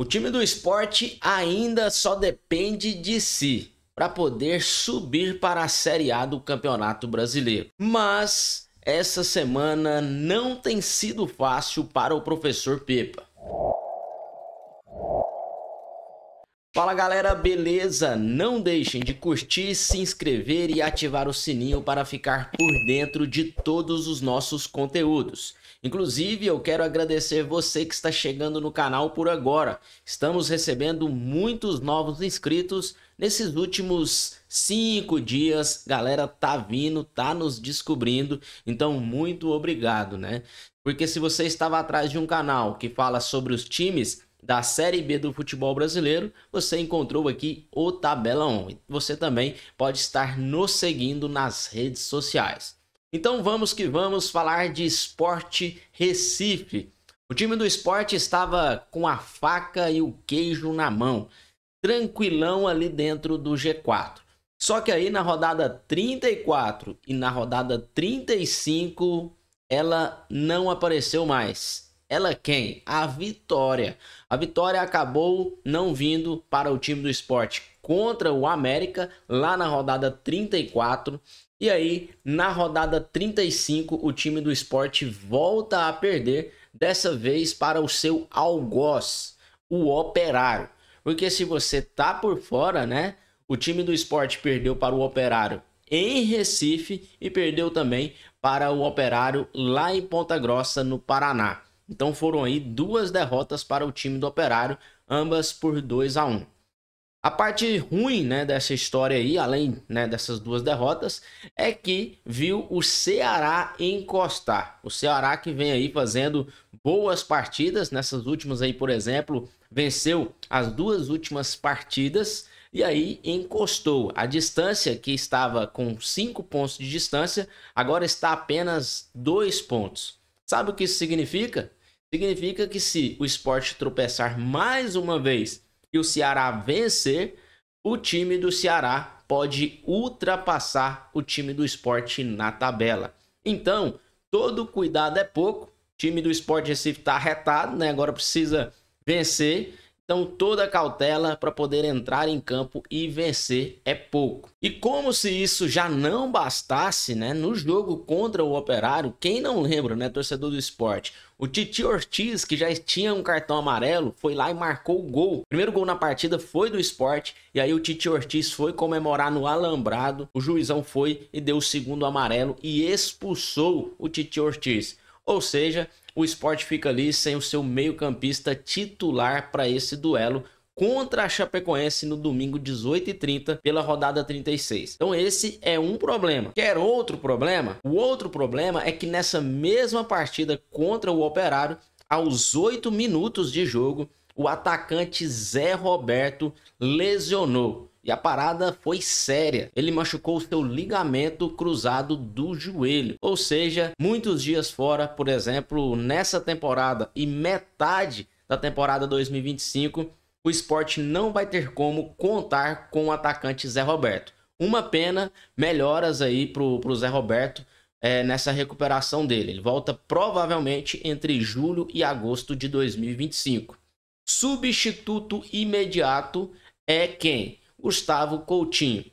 O time do esporte ainda só depende de si para poder subir para a Série A do Campeonato Brasileiro. Mas essa semana não tem sido fácil para o professor Pepa. Fala galera, beleza? Não deixem de curtir, se inscrever e ativar o sininho para ficar por dentro de todos os nossos conteúdos. Inclusive, eu quero agradecer você que está chegando no canal por agora. Estamos recebendo muitos novos inscritos nesses últimos cinco dias. Galera, tá vindo, tá nos descobrindo. Então, muito obrigado, né? Porque se você estava atrás de um canal que fala sobre os times, da Série B do futebol brasileiro, você encontrou aqui o Tabela 1. Você também pode estar nos seguindo nas redes sociais. Então vamos que vamos falar de Esporte Recife. O time do esporte estava com a faca e o queijo na mão, tranquilão ali dentro do G4. Só que aí na rodada 34 e na rodada 35 ela não apareceu mais ela quem? A Vitória. A Vitória acabou não vindo para o time do esporte contra o América lá na rodada 34. E aí, na rodada 35, o time do esporte volta a perder, dessa vez para o seu algoz, o Operário. Porque se você tá por fora, né? O time do esporte perdeu para o Operário em Recife e perdeu também para o Operário lá em Ponta Grossa, no Paraná. Então foram aí duas derrotas para o time do Operário, ambas por 2 a 1. A parte ruim né, dessa história aí, além né, dessas duas derrotas, é que viu o Ceará encostar. O Ceará que vem aí fazendo boas partidas nessas últimas aí, por exemplo, venceu as duas últimas partidas e aí encostou. A distância que estava com 5 pontos de distância, agora está apenas 2 pontos. Sabe o que isso significa? Significa que se o esporte tropeçar mais uma vez e o Ceará vencer, o time do Ceará pode ultrapassar o time do esporte na tabela. Então, todo cuidado é pouco. O time do Esporte Recife está arretado, né? Agora precisa vencer então, toda a cautela para poder entrar em campo e vencer é pouco. E como se isso já não bastasse, né? No jogo contra o Operário, quem não lembra, né? Torcedor do esporte. O Titi Ortiz, que já tinha um cartão amarelo, foi lá e marcou o gol. O primeiro gol na partida foi do esporte. E aí o Titi Ortiz foi comemorar no Alambrado. O juizão foi e deu o segundo amarelo e expulsou o Titi Ortiz. Ou seja, o esporte fica ali sem o seu meio-campista titular para esse duelo contra a Chapecoense no domingo 18h30 pela rodada 36. Então esse é um problema. Quer outro problema? O outro problema é que nessa mesma partida contra o Operário, aos 8 minutos de jogo, o atacante Zé Roberto lesionou. E a parada foi séria. Ele machucou o seu ligamento cruzado do joelho. Ou seja, muitos dias fora, por exemplo, nessa temporada e metade da temporada 2025, o esporte não vai ter como contar com o atacante Zé Roberto. Uma pena, melhoras aí pro, o Zé Roberto é, nessa recuperação dele. Ele volta provavelmente entre julho e agosto de 2025. Substituto imediato é quem? Gustavo Coutinho.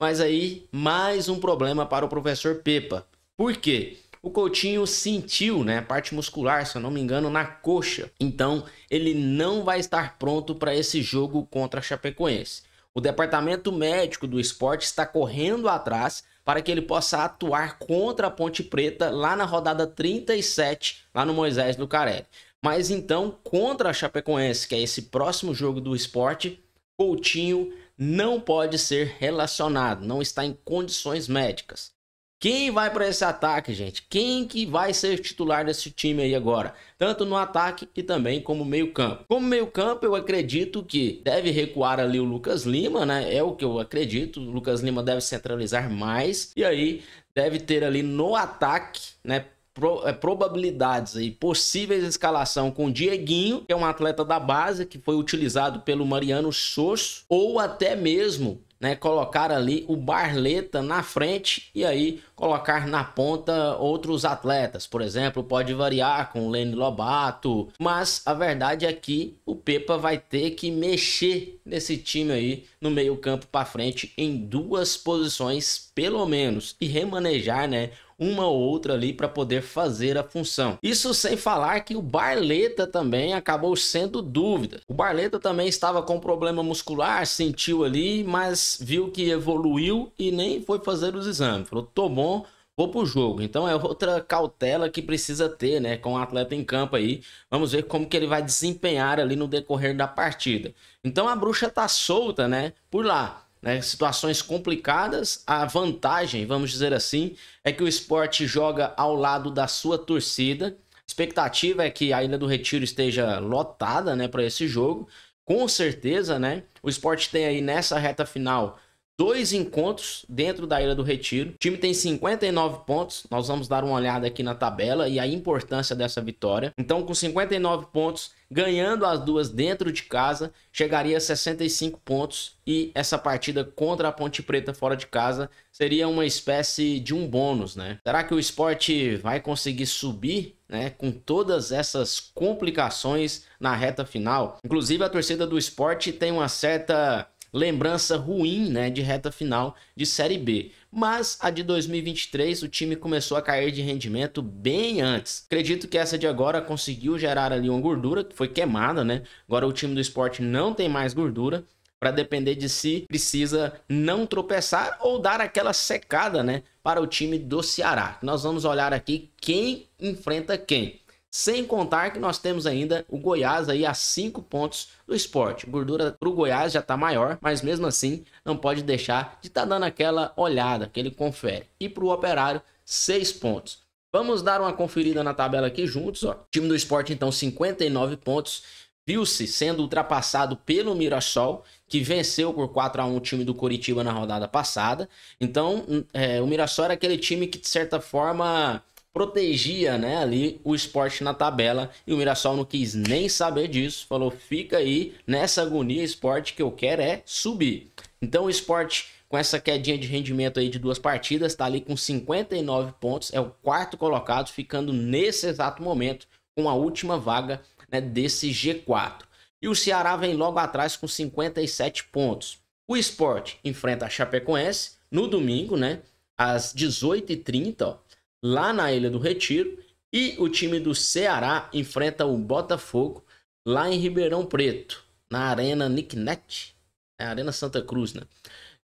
Mas aí, mais um problema para o professor Pepa. Por quê? O Coutinho sentiu, né, a parte muscular, se eu não me engano, na coxa. Então, ele não vai estar pronto para esse jogo contra a Chapecoense. O departamento médico do esporte está correndo atrás para que ele possa atuar contra a Ponte Preta lá na rodada 37, lá no Moisés Lucarelli. Mas então, contra a Chapecoense, que é esse próximo jogo do esporte, Coutinho não pode ser relacionado, não está em condições médicas. Quem vai para esse ataque, gente? Quem que vai ser titular desse time aí agora? Tanto no ataque e também como meio-campo. Como meio-campo, eu acredito que deve recuar ali o Lucas Lima, né? É o que eu acredito. O Lucas Lima deve centralizar mais e aí deve ter ali no ataque, né, pro, é, probabilidades aí, possíveis escalação com o Dieguinho, que é um atleta da base, que foi utilizado pelo Mariano Sosso, ou até mesmo né, colocar ali o Barleta na frente e aí colocar na ponta outros atletas. Por exemplo, pode variar com o Lene Lobato, mas a verdade é que o Pepa vai ter que mexer nesse time aí no meio-campo para frente em duas posições pelo menos e remanejar, né, uma ou outra ali para poder fazer a função. Isso sem falar que o Barleta também acabou sendo dúvida. O Barleta também estava com problema muscular, sentiu ali, mas viu que evoluiu e nem foi fazer os exames. Falou: "Tô bom, vou pro jogo. Então é outra cautela que precisa ter, né, com o atleta em campo aí. Vamos ver como que ele vai desempenhar ali no decorrer da partida. Então a bruxa tá solta, né, por lá né, situações complicadas, a vantagem, vamos dizer assim, é que o esporte joga ao lado da sua torcida. A expectativa é que a Ilha do Retiro esteja lotada né, para esse jogo. Com certeza, né? O esporte tem aí nessa reta final dois encontros dentro da Ilha do Retiro. O time tem 59 pontos. Nós vamos dar uma olhada aqui na tabela e a importância dessa vitória. Então, com 59 pontos, ganhando as duas dentro de casa, chegaria a 65 pontos e essa partida contra a Ponte Preta fora de casa seria uma espécie de um bônus, né? Será que o esporte vai conseguir subir, né, com todas essas complicações na reta final? Inclusive, a torcida do esporte tem uma certa lembrança ruim né, de reta final de Série B. Mas a de 2023 o time começou a cair de rendimento bem antes. Acredito que essa de agora conseguiu gerar ali uma gordura que foi queimada, né? Agora o time do esporte não tem mais gordura. Para depender de si, precisa não tropeçar ou dar aquela secada, né? Para o time do Ceará. Nós vamos olhar aqui quem enfrenta quem. Sem contar que nós temos ainda o Goiás aí a 5 pontos do esporte. Gordura para o Goiás já está maior, mas mesmo assim não pode deixar de estar tá dando aquela olhada que ele confere. E para o Operário, 6 pontos. Vamos dar uma conferida na tabela aqui juntos. Ó. O time do esporte então 59 pontos. Viu-se sendo ultrapassado pelo Mirassol, que venceu por 4 a 1 o time do Curitiba na rodada passada. Então, é, o Mirassol era aquele time que, de certa forma, protegia né, ali o esporte na tabela e o Mirassol não quis nem saber disso, falou fica aí nessa agonia esporte que eu quero é subir. Então o esporte com essa quedinha de rendimento aí de duas partidas está ali com 59 pontos, é o quarto colocado, ficando nesse exato momento com a última vaga né, desse G4. E o Ceará vem logo atrás com 57 pontos. O esporte enfrenta a Chapecoense no domingo, né? Às 18h30, ó, lá na Ilha do Retiro. E o time do Ceará enfrenta o Botafogo lá em Ribeirão Preto, na Arena Nicknet, na né, Arena Santa Cruz, né?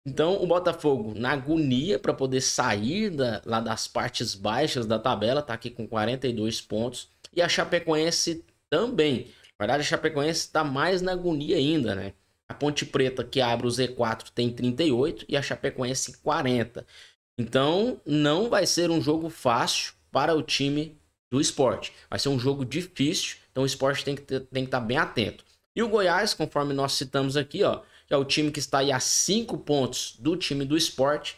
Então o Botafogo na agonia para poder sair da, lá das partes baixas da tabela, tá aqui com 42 pontos. E a Chapecoense também. Na verdade, a Chapecoense está mais na agonia ainda, né? A Ponte Preta, que abre o Z4, tem 38 e a Chapecoense 40. Então, não vai ser um jogo fácil para o time do esporte. Vai ser um jogo difícil, então o esporte tem que, ter, tem que estar tá bem atento. E o Goiás, conforme nós citamos aqui, ó, que é o time que está aí a cinco pontos do time do esporte,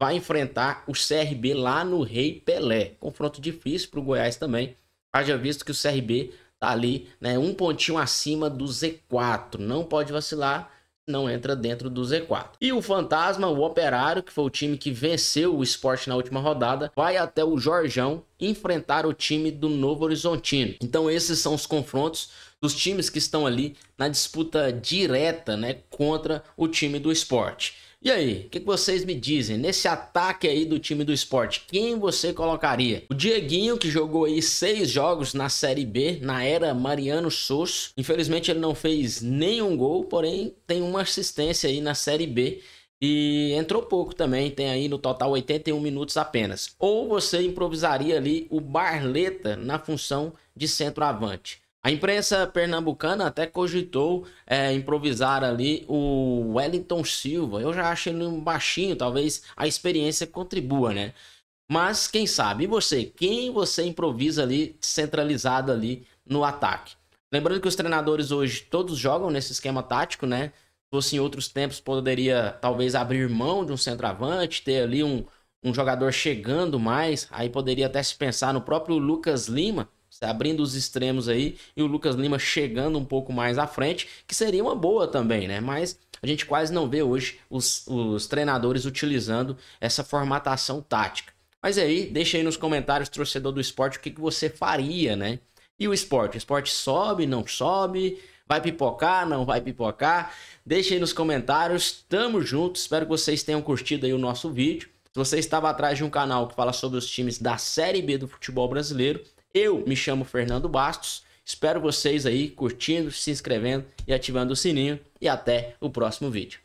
vai enfrentar o CRB lá no Rei Pelé. Confronto difícil para o Goiás também. Haja visto que o CRB tá ali, né, um pontinho acima do Z4. Não pode vacilar não entra dentro do Z4. E o Fantasma, o Operário, que foi o time que venceu o esporte na última rodada, vai até o Jorjão enfrentar o time do Novo Horizontino. Então esses são os confrontos dos times que estão ali na disputa direta né, contra o time do esporte. E aí, o que, que, vocês me dizem? Nesse ataque aí do time do esporte, quem você colocaria? O Dieguinho, que jogou aí seis jogos na Série B, na era Mariano Sous. Infelizmente ele não fez nenhum gol, porém tem uma assistência aí na Série B. E entrou pouco também, tem aí no total 81 minutos apenas. Ou você improvisaria ali o Barleta na função de centroavante. A imprensa pernambucana até cogitou é, improvisar ali o Wellington Silva. Eu já achei ele um baixinho, talvez a experiência contribua, né? Mas quem sabe? E você? Quem você improvisa ali, centralizado ali no ataque? Lembrando que os treinadores hoje todos jogam nesse esquema tático, né? Se fosse em outros tempos, poderia talvez abrir mão de um centroavante, ter ali um, um jogador chegando mais. Aí poderia até se pensar no próprio Lucas Lima, abrindo os extremos aí e o Lucas Lima chegando um pouco mais à frente, que seria uma boa também, né? Mas a gente quase não vê hoje os, os treinadores utilizando essa formatação tática. Mas aí, deixa aí nos comentários, torcedor do esporte, o que, que você faria, né? E o esporte? O esporte sobe, não sobe? Vai pipocar, não vai pipocar? Deixa aí nos comentários. Tamo junto. Espero que vocês tenham curtido aí o nosso vídeo. Se você estava atrás de um canal que fala sobre os times da Série B do futebol brasileiro, eu me chamo Fernando Bastos. Espero vocês aí curtindo, se inscrevendo e ativando o sininho. E até o próximo vídeo.